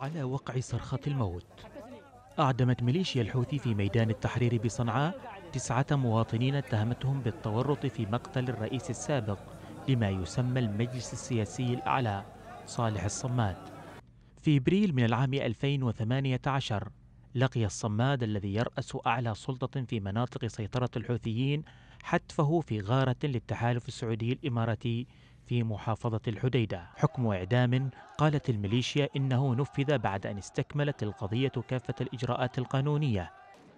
على وقع صرخة الموت أعدمت ميليشيا الحوثي في ميدان التحرير بصنعاء تسعة مواطنين اتهمتهم بالتورط في مقتل الرئيس السابق لما يسمى المجلس السياسي الأعلى صالح الصماد في إبريل من العام 2018 لقي الصماد الذي يرأس أعلى سلطة في مناطق سيطرة الحوثيين حتفه في غارة للتحالف السعودي الإماراتي في محافظة الحديدة حكم إعدام قالت الميليشيا إنه نفذ بعد أن استكملت القضية كافة الإجراءات القانونية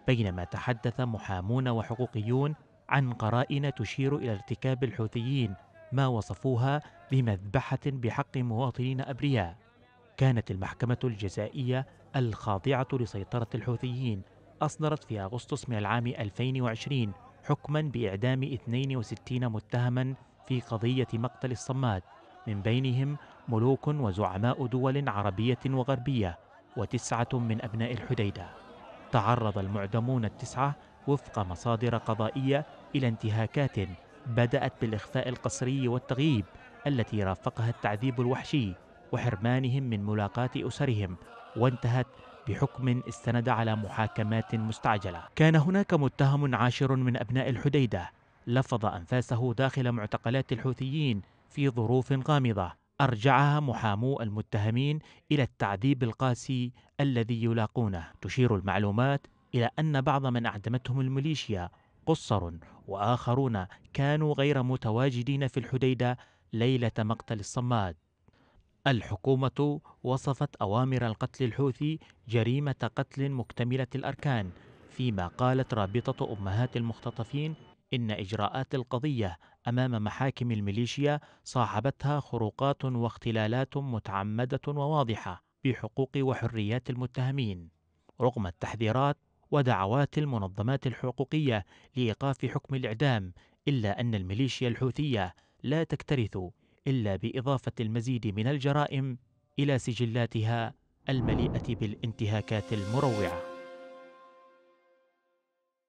بينما تحدث محامون وحقوقيون عن قرائن تشير إلى ارتكاب الحوثيين ما وصفوها بمذبحة بحق مواطنين أبرياء كانت المحكمة الجزائية الخاضعة لسيطرة الحوثيين أصدرت في أغسطس من العام 2020 حكما بإعدام 62 متهما في قضية مقتل الصماد من بينهم ملوك وزعماء دول عربية وغربية وتسعة من أبناء الحديدة تعرض المعدمون التسعة وفق مصادر قضائية إلى انتهاكات بدأت بالإخفاء القسري والتغييب التي رافقها التعذيب الوحشي وحرمانهم من ملاقاة أسرهم وانتهت بحكم استند على محاكمات مستعجلة كان هناك متهم عاشر من أبناء الحديدة لفظ أنفاسه داخل معتقلات الحوثيين في ظروف غامضة أرجعها محامو المتهمين إلى التعذيب القاسي الذي يلاقونه تشير المعلومات إلى أن بعض من أعدمتهم الميليشيا قصر وآخرون كانوا غير متواجدين في الحديدة ليلة مقتل الصماد الحكومة وصفت أوامر القتل الحوثي جريمة قتل مكتملة الأركان فيما قالت رابطة أمهات المختطفين إن إجراءات القضية أمام محاكم الميليشيا صاحبتها خروقات واختلالات متعمدة وواضحة بحقوق وحريات المتهمين رغم التحذيرات ودعوات المنظمات الحقوقية لإيقاف حكم الإعدام إلا أن الميليشيا الحوثية لا تكترث إلا بإضافة المزيد من الجرائم إلى سجلاتها المليئة بالانتهاكات المروعة